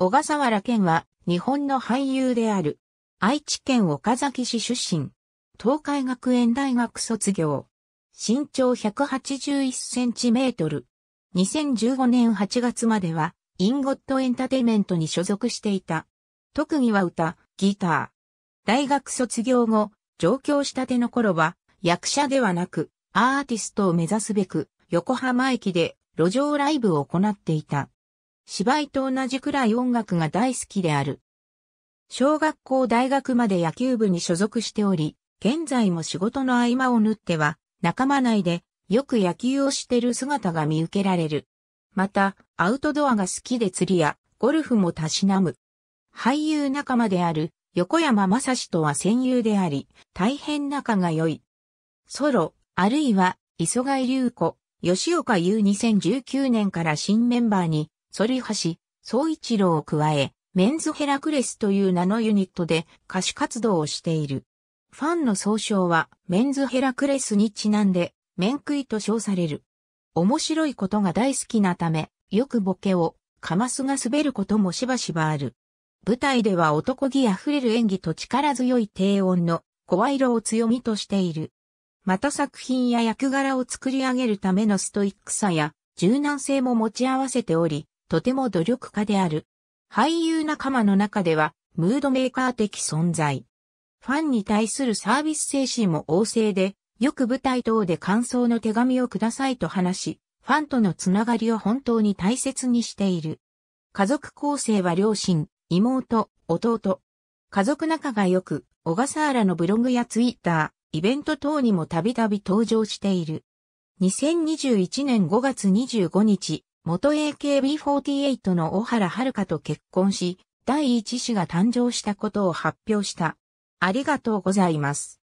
小笠原健は日本の俳優である。愛知県岡崎市出身。東海学園大学卒業。身長181センチメートル。2015年8月まではインゴットエンターテイメントに所属していた。特技は歌、ギター。大学卒業後、上京したての頃は役者ではなくアーティストを目指すべく横浜駅で路上ライブを行っていた。芝居と同じくらい音楽が大好きである。小学校大学まで野球部に所属しており、現在も仕事の合間を縫っては、仲間内でよく野球をしてる姿が見受けられる。また、アウトドアが好きで釣りやゴルフもたしなむ。俳優仲間である横山正史とは戦友であり、大変仲が良い。ソロ、あるいは、磯貝隆子、吉岡優2019年から新メンバーに反橋、総一郎を加え、メンズヘラクレスという名のユニットで歌手活動をしている。ファンの総称はメンズヘラクレスにちなんで、面食いと称される。面白いことが大好きなため、よくボケを、カマスが滑ることもしばしばある。舞台では男気あふれる演技と力強い低音の声色を強みとしている。また作品や役柄を作り上げるためのストイックさや柔軟性も持ち合わせており、とても努力家である。俳優仲間の中では、ムードメーカー的存在。ファンに対するサービス精神も旺盛で、よく舞台等で感想の手紙をくださいと話し、ファンとのつながりを本当に大切にしている。家族構成は両親、妹、弟。家族仲が良く、小笠原のブログやツイッター、イベント等にもたびたび登場している。2021年5月25日、元 AKB48 の小原遥と結婚し、第一子が誕生したことを発表した。ありがとうございます。